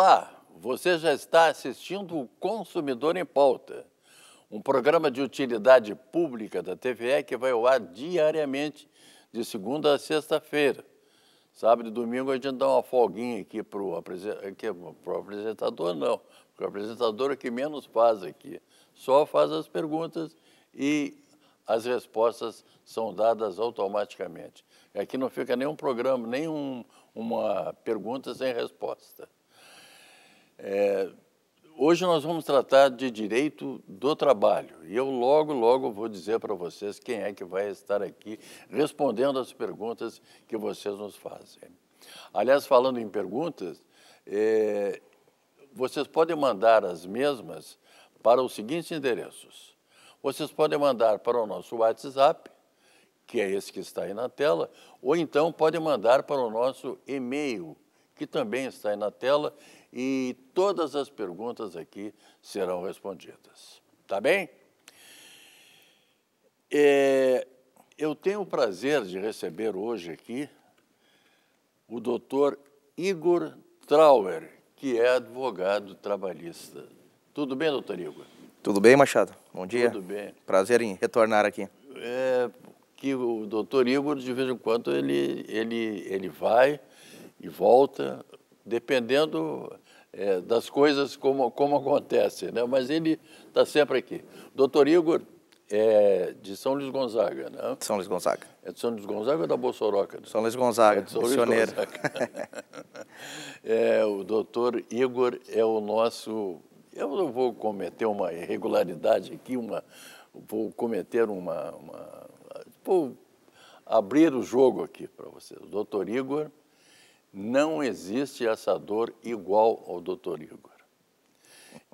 Olá, você já está assistindo o Consumidor em Pauta, um programa de utilidade pública da TVE que vai ao ar diariamente de segunda a sexta-feira. Sábado e domingo a gente dá uma folguinha aqui para o apresentador, não, porque o apresentador é que menos faz aqui, só faz as perguntas e as respostas são dadas automaticamente. Aqui não fica nenhum programa, nenhuma pergunta sem resposta. É, hoje nós vamos tratar de direito do trabalho e eu logo, logo vou dizer para vocês quem é que vai estar aqui respondendo as perguntas que vocês nos fazem. Aliás, falando em perguntas, é, vocês podem mandar as mesmas para os seguintes endereços. Vocês podem mandar para o nosso WhatsApp, que é esse que está aí na tela, ou então podem mandar para o nosso e-mail, que também está aí na tela, e todas as perguntas aqui serão respondidas. Tá bem? É, eu tenho o prazer de receber hoje aqui o doutor Igor Trauer, que é advogado trabalhista. Tudo bem, doutor Igor? Tudo bem, Machado? Bom dia. Tudo bem. Prazer em retornar aqui. É, que o doutor Igor, de vez em quando, ele, ele, ele vai e volta dependendo é, das coisas como, como acontece, né? Mas ele está sempre aqui. Doutor Igor é de São Luís Gonzaga, né? De São Luís Gonzaga. É de São Luís Gonzaga ou da Bolsoroca? Né? São Luís Gonzaga, é São Luís Gonzaga. é, o doutor Igor é o nosso... Eu vou cometer uma irregularidade aqui, uma, vou cometer uma... uma vou abrir o jogo aqui para vocês. O doutor Igor não existe essa dor igual ao doutor Igor.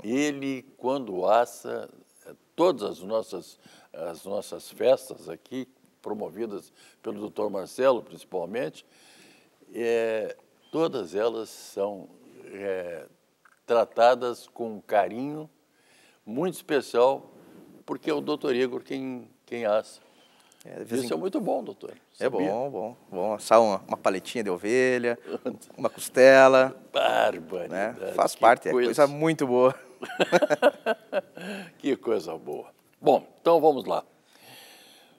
Ele, quando assa, eh, todas as nossas, as nossas festas aqui, promovidas pelo doutor Marcelo, principalmente, é, todas elas são é, tratadas com carinho muito especial, porque é o doutor Igor quem, quem assa. É, Isso em... é muito bom, doutor. É Sabia? É bom, bom, bom. Assar uma, uma paletinha de ovelha, uma costela. Barbaridade. Né? Faz parte, é coisa... é coisa muito boa. que coisa boa. Bom, então vamos lá.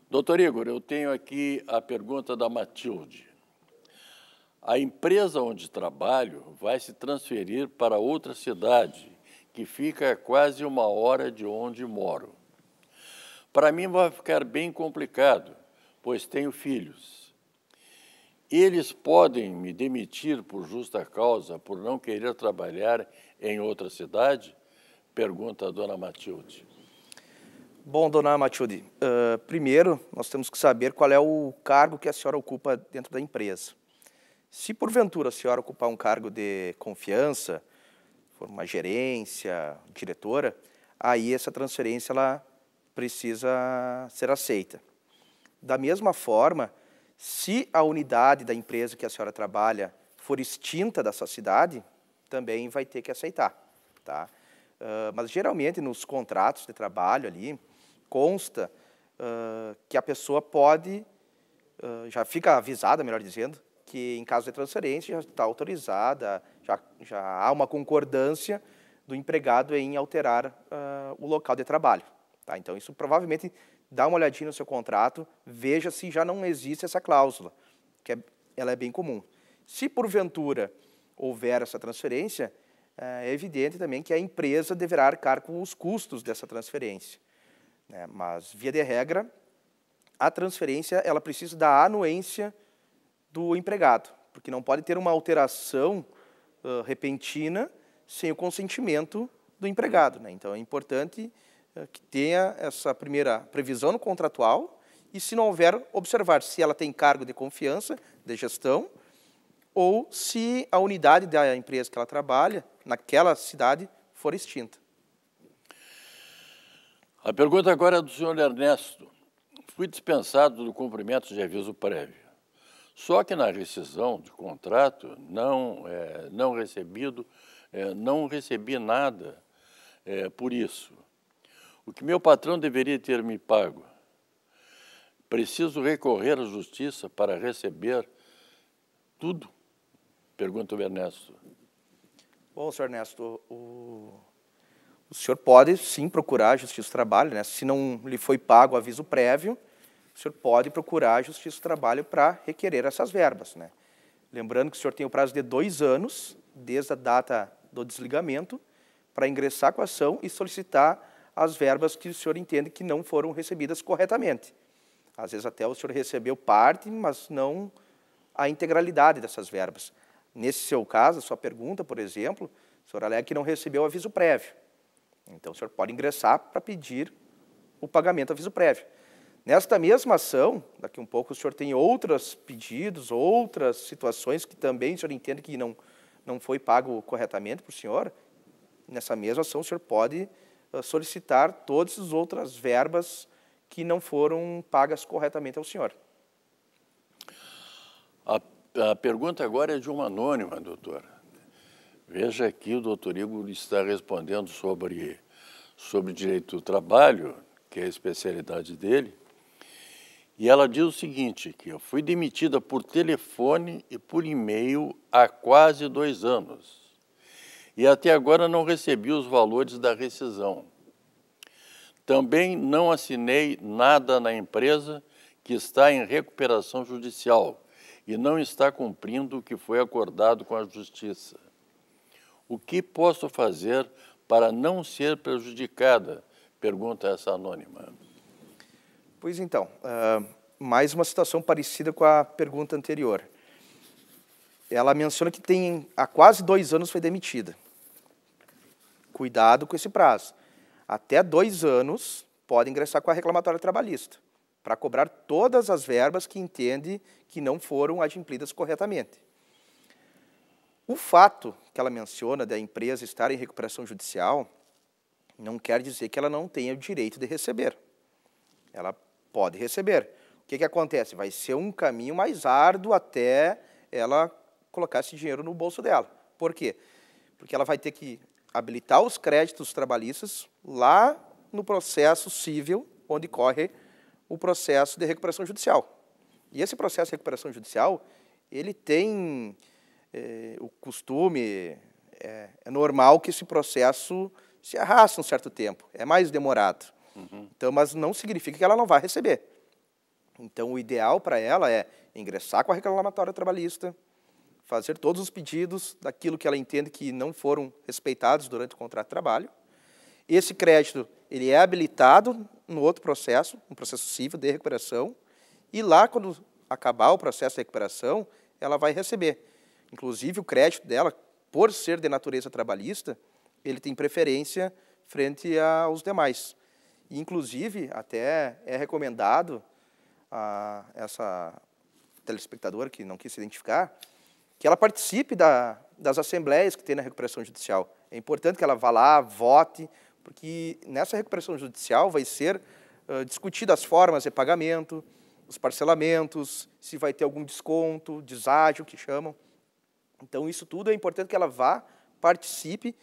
Doutor Igor, eu tenho aqui a pergunta da Matilde. A empresa onde trabalho vai se transferir para outra cidade, que fica a quase uma hora de onde moro. Para mim vai ficar bem complicado, pois tenho filhos. Eles podem me demitir por justa causa, por não querer trabalhar em outra cidade? Pergunta a dona Matilde. Bom, dona Matilde, uh, primeiro nós temos que saber qual é o cargo que a senhora ocupa dentro da empresa. Se porventura a senhora ocupar um cargo de confiança, for uma gerência, diretora, aí essa transferência ela precisa ser aceita. Da mesma forma, se a unidade da empresa que a senhora trabalha for extinta da sua cidade, também vai ter que aceitar. Tá? Uh, mas geralmente nos contratos de trabalho ali consta uh, que a pessoa pode, uh, já fica avisada, melhor dizendo, que em caso de transferência já está autorizada, já, já há uma concordância do empregado em alterar o local de trabalho. Tá? Então, isso provavelmente dá uma olhadinha no seu contrato, veja se já não existe essa cláusula, que é, ela é bem comum. Se porventura houver essa transferência, é evidente também que a empresa deverá arcar com os custos dessa transferência. Né? Mas, via de regra, a transferência ela precisa da anuência do empregado, porque não pode ter uma alteração uh, repentina sem o consentimento do empregado. Né? Então, é importante eh, que tenha essa primeira previsão no contratual e, se não houver, observar se ela tem cargo de confiança, de gestão, ou se a unidade da empresa que ela trabalha naquela cidade for extinta. A pergunta agora é do senhor Ernesto. Fui dispensado do cumprimento de aviso prévio. Só que na rescisão de contrato, não, é, não recebido, é, não recebi nada é, por isso. O que meu patrão deveria ter me pago? Preciso recorrer à justiça para receber tudo? Pergunta o Ernesto. Bom, senhor Ernesto, o, o senhor pode sim procurar a Justiça do Trabalho, né? se não lhe foi pago o aviso prévio, o senhor pode procurar a Justiça do Trabalho para requerer essas verbas. Né? Lembrando que o senhor tem o prazo de dois anos, desde a data do desligamento, para ingressar com a ação e solicitar as verbas que o senhor entende que não foram recebidas corretamente. Às vezes até o senhor recebeu parte, mas não a integralidade dessas verbas. Nesse seu caso, a sua pergunta, por exemplo, o senhor alega que não recebeu aviso prévio. Então, o senhor pode ingressar para pedir o pagamento aviso prévio. Nesta mesma ação, daqui um pouco o senhor tem outros pedidos, outras situações que também o senhor entende que não, não foi pago corretamente para o senhor. Nessa mesma ação, o senhor pode eh, solicitar todas as outras verbas que não foram pagas corretamente ao senhor. A, a pergunta agora é de uma anônima, doutora. Veja aqui o doutor Igor está respondendo sobre, sobre direito do trabalho, que é a especialidade dele, e ela diz o seguinte, que eu fui demitida por telefone e por e-mail há quase dois anos e até agora não recebi os valores da rescisão. Também não assinei nada na empresa que está em recuperação judicial e não está cumprindo o que foi acordado com a Justiça. O que posso fazer para não ser prejudicada? Pergunta essa anônima. Pois então, uh, mais uma situação parecida com a pergunta anterior. Ela menciona que tem há quase dois anos foi demitida. Cuidado com esse prazo. Até dois anos pode ingressar com a reclamatória trabalhista para cobrar todas as verbas que entende que não foram adimplidas corretamente. O fato que ela menciona da empresa estar em recuperação judicial não quer dizer que ela não tenha o direito de receber. Ela pode receber. O que, que acontece? Vai ser um caminho mais árduo até ela colocar esse dinheiro no bolso dela. Por quê? Porque ela vai ter que habilitar os créditos trabalhistas lá no processo civil, onde corre o processo de recuperação judicial. E esse processo de recuperação judicial, ele tem é, o costume, é, é, normal que esse processo se arraste um certo tempo, é mais demorado. Uhum. Então, mas não significa que ela não vai receber. Então, o ideal para ela é ingressar com a reclamatória trabalhista, fazer todos os pedidos daquilo que ela entende que não foram respeitados durante o contrato de trabalho. Esse crédito ele é habilitado no outro processo, um processo civil de recuperação, e lá, quando acabar o processo de recuperação, ela vai receber. Inclusive, o crédito dela, por ser de natureza trabalhista, ele tem preferência frente aos demais. inclusive, até é recomendado a essa telespectadora que não quis se identificar, que ela participe da, das assembleias que tem na recuperação judicial. É importante que ela vá lá, vote, porque nessa recuperação judicial vai ser uh, as formas de pagamento, os parcelamentos, se vai ter algum desconto, deságio, que chamam. Então, isso tudo é importante que ela vá, participe,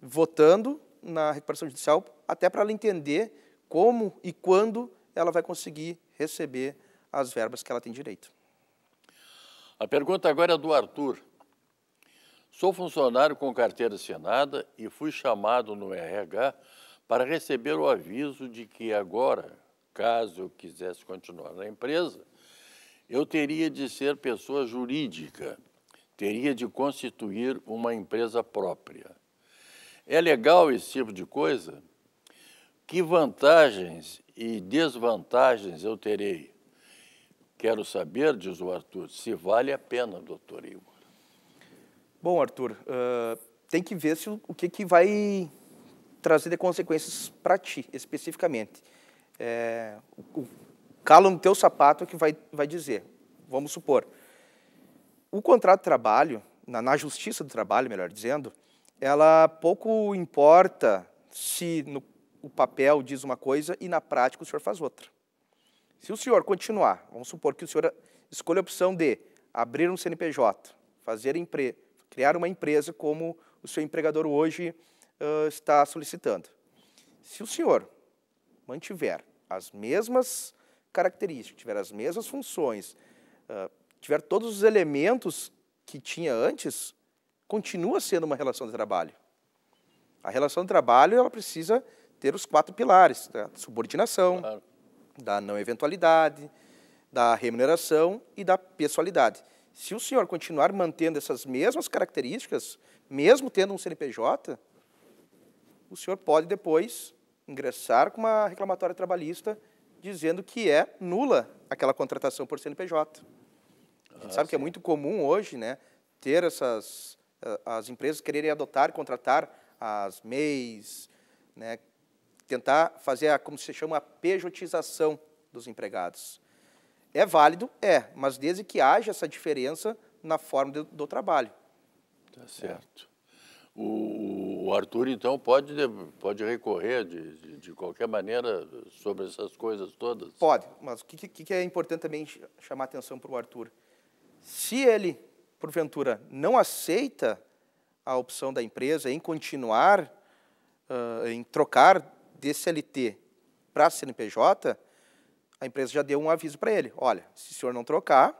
votando na recuperação judicial, até para ela entender como e quando ela vai conseguir receber as verbas que ela tem direito. A pergunta agora é do Arthur. Sou funcionário com carteira assinada e fui chamado no RH para receber o aviso de que agora, caso eu quisesse continuar na empresa, eu teria de ser pessoa jurídica, teria de constituir uma empresa própria. É legal esse tipo de coisa? Que vantagens e desvantagens eu terei? Quero saber, diz o Arthur, se vale a pena, doutor Igor. Bom, Arthur, uh, tem que ver se, o que, que vai trazer de consequências para ti, especificamente. É, o, o calo no teu sapato é que vai, vai dizer. Vamos supor, o contrato de trabalho, na, na justiça do trabalho, melhor dizendo, ela pouco importa se no, o papel diz uma coisa e na prática o senhor faz outra. Se o senhor continuar, vamos supor que o senhor escolha a opção de abrir um CNPJ, fazer empre... criar uma empresa como o seu empregador hoje uh, está solicitando. Se o senhor mantiver as mesmas características, tiver as mesmas funções, uh, tiver todos os elementos que tinha antes, continua sendo uma relação de trabalho. A relação de trabalho ela precisa ter os quatro pilares: né? subordinação, claro da não eventualidade, da remuneração e da pessoalidade. Se o senhor continuar mantendo essas mesmas características, mesmo tendo um CNPJ, o senhor pode depois ingressar com uma reclamatória trabalhista dizendo que é nula aquela contratação por CNPJ. A gente ah, sabe sim. que é muito comum hoje, né, ter essas eh, as empresas quererem adotar, contratar as MEIs, né, tentar fazer a, como se chama, a pejotização dos empregados. É válido? É, mas desde que haja essa diferença na forma do, do trabalho. Tá é. certo. É. O, o, Arthur, então, pode, pode recorrer de, de, de, qualquer maneira sobre essas coisas todas? Pode, mas o que, que é importante também chamar atenção para o Arthur? Se ele, porventura, não aceita a opção da empresa em continuar, uh, em trocar de CLT para CNPJ, a empresa já deu um aviso para ele. Olha, se o senhor não trocar,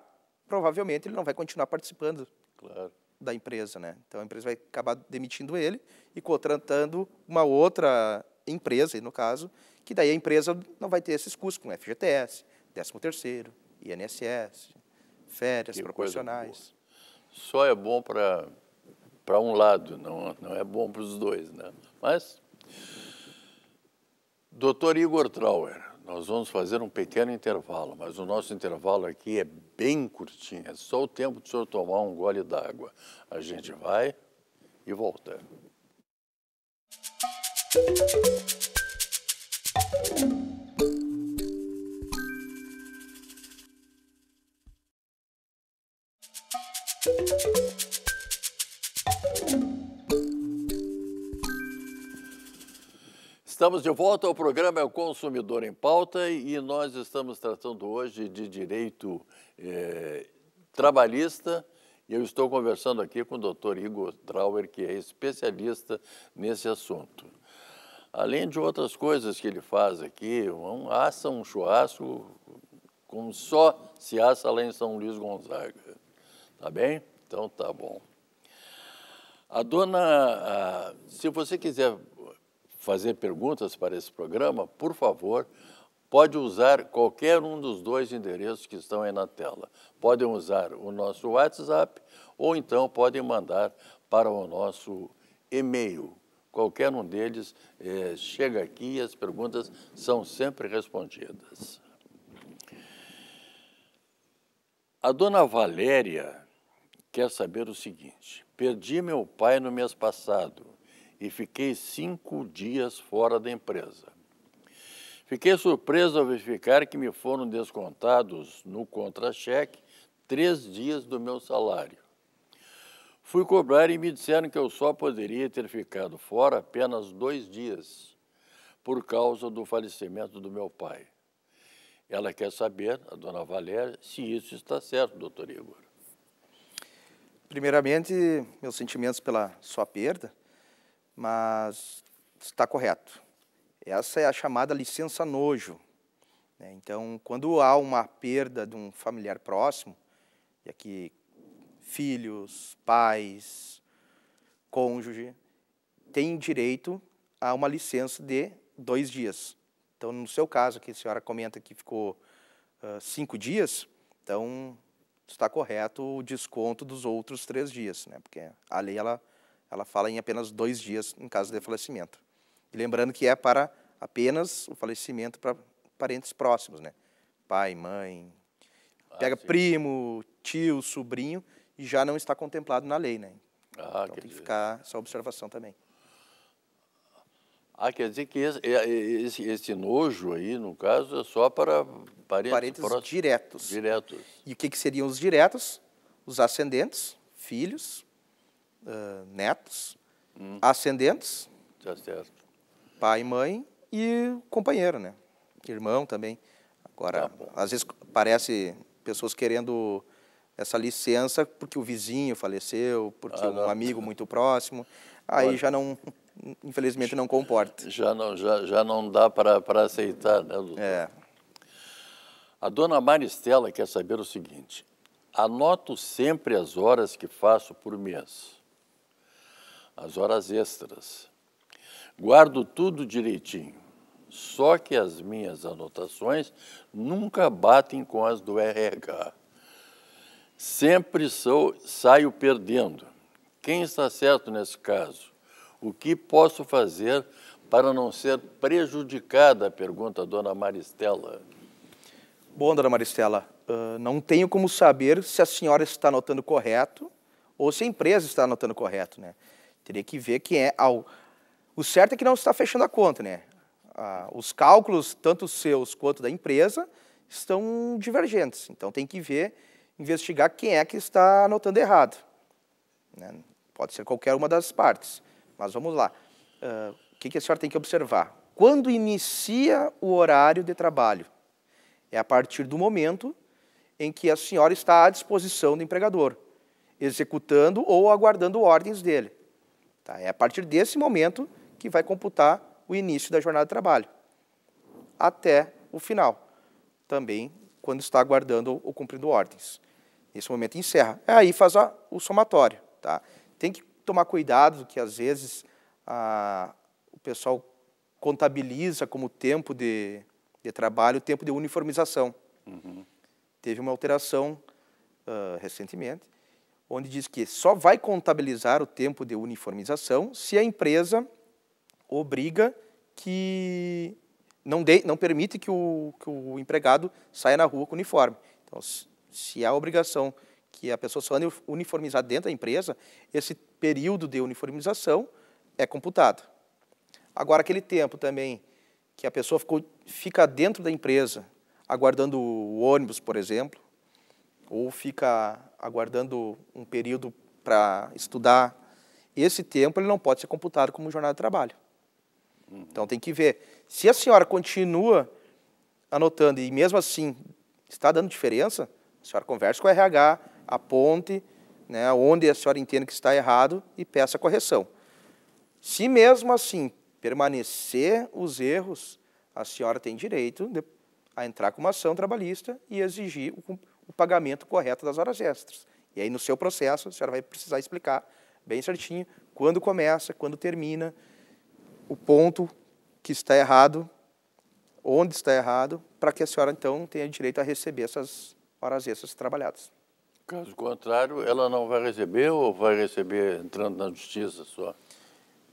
provavelmente ele não vai continuar participando claro. da empresa. Né? Então, a empresa vai acabar demitindo ele e contratando uma outra empresa, no caso, que daí a empresa não vai ter esses custos com FGTS, 13º, INSS, férias que proporcionais. Só é bom para um lado, não, não é bom para os dois. Né? Mas Doutor Igor Trauer, nós vamos fazer um pequeno intervalo, mas o nosso intervalo aqui é bem curtinho, é só o tempo do senhor tomar um gole d'água. A gente vai e volta. Estamos de volta ao programa É o Consumidor em Pauta e nós estamos tratando hoje de direito eh, trabalhista. E eu estou conversando aqui com o doutor Igor Trauer, que é especialista nesse assunto. Além de outras coisas que ele faz aqui, um, assa um churrasco como só se assa lá em São Luís Gonzaga. Tá bem? Então tá bom. A dona, a, se você quiser fazer perguntas para esse programa, por favor, pode usar qualquer um dos dois endereços que estão aí na tela. Podem usar o nosso WhatsApp ou então podem mandar para o nosso e-mail. Qualquer um deles é, chega aqui e as perguntas são sempre respondidas. A dona Valéria quer saber o seguinte: perdi meu pai no mês passado e fiquei cinco dias fora da empresa. Fiquei surpreso ao verificar que me foram descontados no contra-cheque três dias do meu salário. Fui cobrar e me disseram que eu só poderia ter ficado fora apenas dois dias, por causa do falecimento do meu pai. Ela quer saber, a dona Valéria, se isso está certo, doutor Igor. Primeiramente, meus sentimentos pela sua perda mas está correto. Essa é a chamada licença nojo. Né? Então, quando há uma perda de um familiar próximo, e aqui filhos, pais, cônjuge, tem direito a uma licença de dois dias. Então, no seu caso, que a senhora comenta que ficou uh, cinco dias, então está correto o desconto dos outros três dias, né? porque a lei ela ela fala em apenas dois dias em caso de falecimento. E lembrando que é para apenas o falecimento para parentes próximos, né? Pai, mãe, ah, pega ah, primo, tio, sobrinho, e já não está contemplado na lei, né? Ah, então tem que ficar essa observação também. Ah, quer dizer que esse, é, esse, esse, nojo aí, no caso, é só para parentes, parentes próximos. diretos. Diretos. E o que, que seriam os diretos? Os ascendentes, filhos, uh, netos, hum. ascendentes, pai e mãe e companheiro, né? Irmão também. Agora, tá às vezes parece pessoas querendo essa licença porque o vizinho faleceu, porque ah, um amigo muito próximo. Aí já não, infelizmente, não comporta. Já não, já, já não dá para aceitar, né, doutor? É. A dona Maristela quer saber o seguinte: anoto sempre as horas que faço por mês as horas extras. Guardo tudo direitinho, só que as minhas anotações nunca batem com as do RH. Sempre sou, saio perdendo. Quem está certo nesse caso? O que posso fazer para não ser prejudicada? Pergunta a dona Maristela. Bom, dona Maristela, uh, não tenho como saber se a senhora está anotando correto ou se a empresa está anotando correto, né? Teria que ver quem é ao. O certo é que não está fechando a conta, né? Ah, os cálculos, tanto seus quanto da empresa, estão divergentes. Então tem que ver, investigar quem é que está anotando errado. Né? Pode ser qualquer uma das partes. Mas vamos lá. Uh, o que, que a senhora tem que observar? Quando inicia o horário de trabalho? É a partir do momento em que a senhora está à disposição do empregador, executando ou aguardando ordens dele. Tá? É a partir desse momento que vai computar o início da jornada de trabalho, até o final, também quando está aguardando ou cumprindo ordens. Nesse momento encerra. É aí faz a, o somatório. Tá? Tem que tomar cuidado, que às vezes a, o pessoal contabiliza como tempo de, de trabalho o tempo de uniformização. Uhum. Teve uma alteração uh, recentemente onde diz que só vai contabilizar o tempo de uniformização se a empresa obriga que não, de, não permite que o, que o empregado saia na rua com uniforme. Então, se há obrigação que a pessoa só ande uniformizada dentro da empresa, esse período de uniformização é computado. Agora, aquele tempo também que a pessoa ficou, fica dentro da empresa aguardando o ônibus, por exemplo, ou fica aguardando um período para estudar, esse tempo ele não pode ser computado como jornada de trabalho. Uhum. Então tem que ver. Se a senhora continua anotando e mesmo assim está dando diferença, a senhora converse com o RH, aponte né, onde a senhora entende que está errado e peça correção. Se mesmo assim permanecer os erros, a senhora tem direito a entrar com uma ação trabalhista e exigir o, o pagamento correto das horas extras. E aí, no seu processo, a senhora vai precisar explicar bem certinho quando começa, quando termina, o ponto que está errado, onde está errado, para que a senhora, então, tenha direito a receber essas horas extras trabalhadas. Caso contrário, ela não vai receber ou vai receber entrando na justiça só?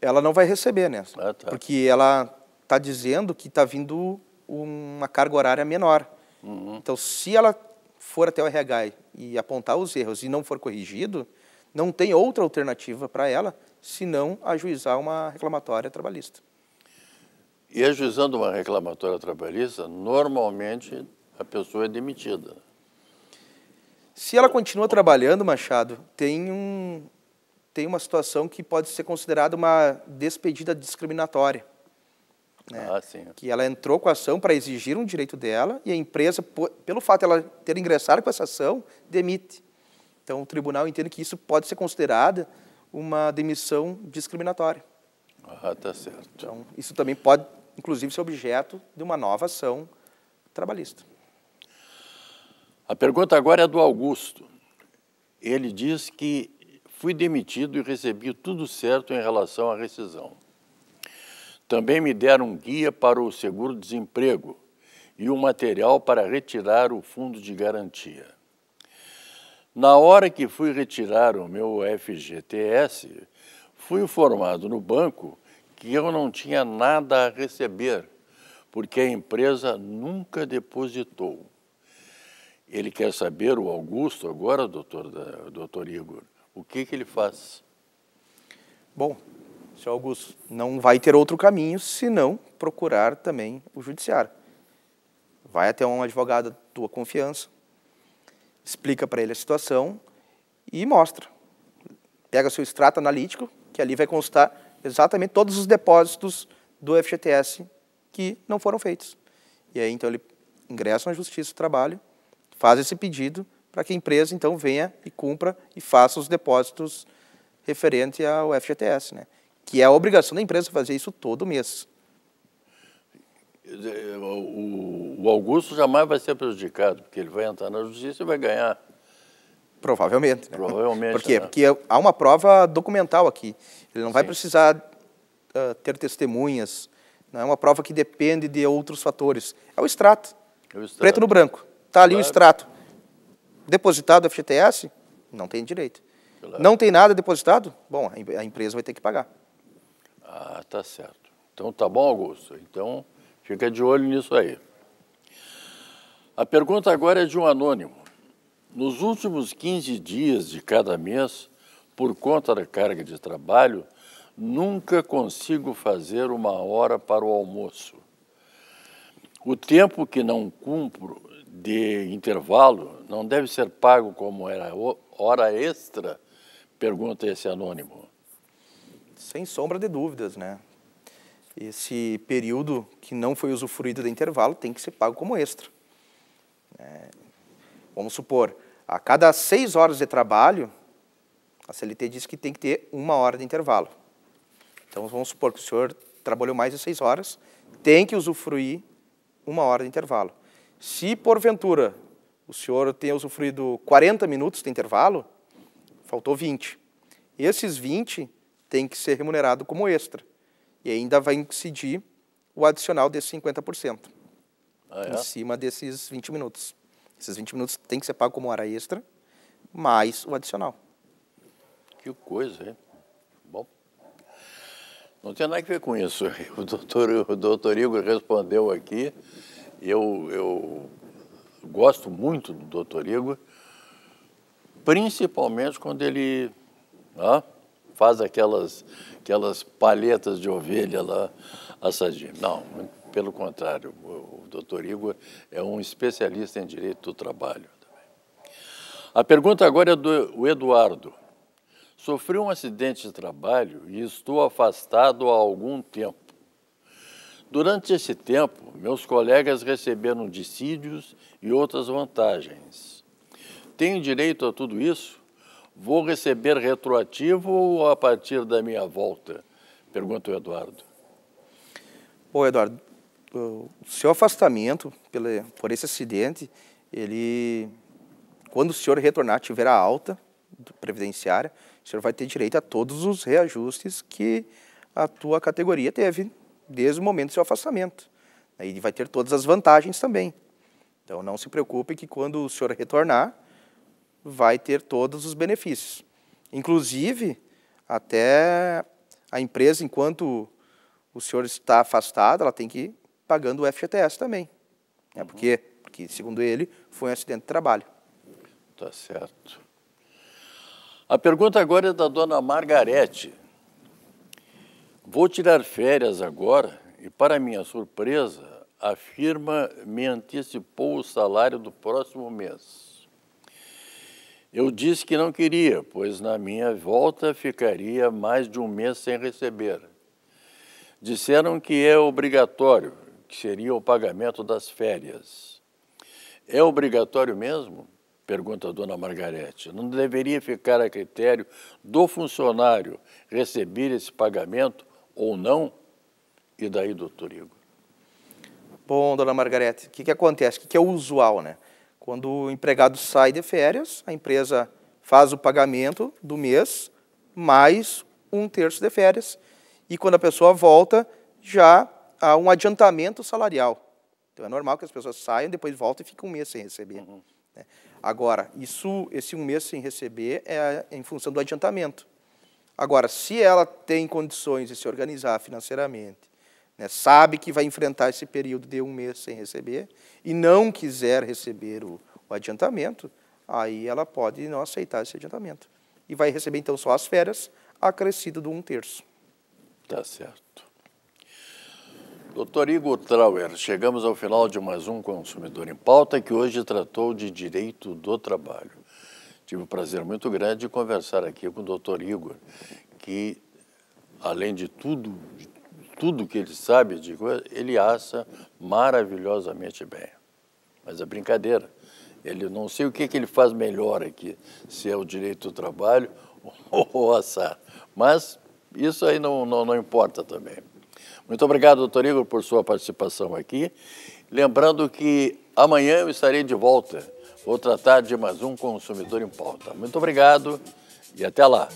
Ela não vai receber, né? Ah, tá. Porque ela está dizendo que está vindo uma carga horária menor. Uhum. Então, se ela for até o RH e apontar os erros e não for corrigido, não tem outra alternativa para ela senão ajuizar uma reclamatória trabalhista. E ajuizando uma reclamatória trabalhista, normalmente a pessoa é demitida. Se ela continua trabalhando, Machado, tem, um, tem uma situação que pode ser considerada uma despedida discriminatória. Né? Ah, sim. Que ela entrou com a ação para exigir um direito dela e a empresa, pelo fato de ela ter ingressado com essa ação, demite. Então, o tribunal entende que isso pode ser considerada uma demissão discriminatória. Ah, tá certo. Então, isso também pode, inclusive, ser objeto de uma nova ação trabalhista. A pergunta agora é do Augusto. Ele diz que fui demitido e recebi tudo certo em relação à rescisão. Também me deram um guia para o seguro-desemprego e um material para retirar o fundo de garantia. Na hora que fui retirar o meu FGTS, fui informado no banco que eu não tinha nada a receber, porque a empresa nunca depositou. Ele quer saber, o Augusto, agora, doutor, doutor Igor, o que, que ele faz? Bom, seu Augusto, não vai ter outro caminho senão procurar também o judiciário. Vai até um advogado da tua confiança, explica para ele a situação e mostra. Pega seu extrato analítico, que ali vai constar exatamente todos os depósitos do FGTS que não foram feitos. E aí, então, ele ingressa na Justiça do Trabalho, faz esse pedido para que a empresa, então, venha e cumpra e faça os depósitos referente ao FGTS. Né? que é a obrigação da empresa fazer isso todo mês. O Augusto jamais vai ser prejudicado, porque ele vai entrar na justiça e vai ganhar. Provavelmente. Né? Provavelmente. Por quê? Né? Porque há uma prova documental aqui. Ele não Sim. vai precisar uh, ter testemunhas. Não é uma prova que depende de outros fatores. É o extrato. É o extrato. Preto no branco. Está ali claro. o extrato. Depositado FGTS? Não tem direito. Claro. Não tem nada depositado? Bom, a empresa vai ter que pagar. Ah, tá certo. Então tá bom, Augusto. Então fica de olho nisso aí. A pergunta agora é de um anônimo. Nos últimos 15 dias de cada mês, por conta da carga de trabalho, nunca consigo fazer uma hora para o almoço. O tempo que não cumpro de intervalo não deve ser pago como era hora extra? Pergunta esse anônimo. Sem sombra de dúvidas, né? Esse período que não foi usufruído de intervalo tem que ser pago como extra. É, vamos supor, a cada seis horas de trabalho, a CLT diz que tem que ter uma hora de intervalo. Então, vamos supor que o senhor trabalhou mais de seis horas, tem que usufruir uma hora de intervalo. Se, porventura, o senhor tenha usufruído 40 minutos de intervalo, faltou 20. Esses 20 tem que ser remunerado como extra. E ainda vai incidir o adicional desses 50%, ah, é? em cima desses 20 minutos. Esses 20 minutos tem que ser pago como hora extra, mais o adicional. Que coisa, hein? Bom, não tem nada a ver com isso. O doutor, o doutor Igor respondeu aqui. Eu, eu gosto muito do doutor Igor, principalmente quando ele... Ah, faz aquelas, aquelas palhetas de ovelha lá assadinho. Não, pelo contrário, o, doutor Igor é um especialista em direito do trabalho. A pergunta agora é do Eduardo. Sofri um acidente de trabalho e estou afastado há algum tempo. Durante esse tempo, meus colegas receberam dissídios e outras vantagens. Tenho direito a tudo isso? vou receber retroativo ou a partir da minha volta? Pergunta o Eduardo. Bom, Eduardo, o seu afastamento por esse acidente, ele, quando o senhor retornar, tiver a alta previdenciária, o senhor vai ter direito a todos os reajustes que a tua categoria teve desde o momento do seu afastamento. Aí vai ter todas as vantagens também. Então não se preocupe que quando o senhor retornar, vai ter todos os benefícios. Inclusive, até a empresa, enquanto o senhor está afastado, ela tem que ir pagando o FGTS também. Né? Uhum. Por quê? Porque, segundo ele, foi um acidente de trabalho. Tá certo. A pergunta agora é da dona Margarete. Vou tirar férias agora e, para minha surpresa, a firma me antecipou o salário do próximo mês. Eu disse que não queria, pois na minha volta ficaria mais de um mês sem receber. Disseram que é obrigatório, que seria o pagamento das férias. É obrigatório mesmo? Pergunta a dona Margarete. Não deveria ficar a critério do funcionário receber esse pagamento ou não? E daí, doutor Igor? Bom, dona Margarete, o que, que acontece? O que, que é usual, né? Quando o empregado sai de férias, a empresa faz o pagamento do mês mais um terço de férias. E quando a pessoa volta, já há um adiantamento salarial. Então é normal que as pessoas saiam, depois voltem e fiquem um mês sem receber. Uhum. Né? Agora, isso, esse um mês sem receber é em função do adiantamento. Agora, se ela tem condições de se organizar financeiramente, né, sabe que vai enfrentar esse período de um mês sem receber e não quiser receber o, o adiantamento, aí ela pode não aceitar esse adiantamento. E vai receber, então, só as férias, acrescido de um terço. Tá certo. Doutor Igor Trauer, chegamos ao final de mais um Consumidor em Pauta, que hoje tratou de direito do trabalho. Tive um prazer muito grande de conversar aqui com o doutor Igor, que, além de tudo, de tudo que ele sabe de coisa, ele assa maravilhosamente bem. Mas é brincadeira. Ele não sei o que, que ele faz melhor aqui, se é o direito do trabalho ou assar. Mas isso aí não, não, não importa também. Muito obrigado, doutor Igor, por sua participação aqui. Lembrando que amanhã eu estarei de volta. Vou tratar de mais um consumidor em pauta. Muito obrigado e até lá.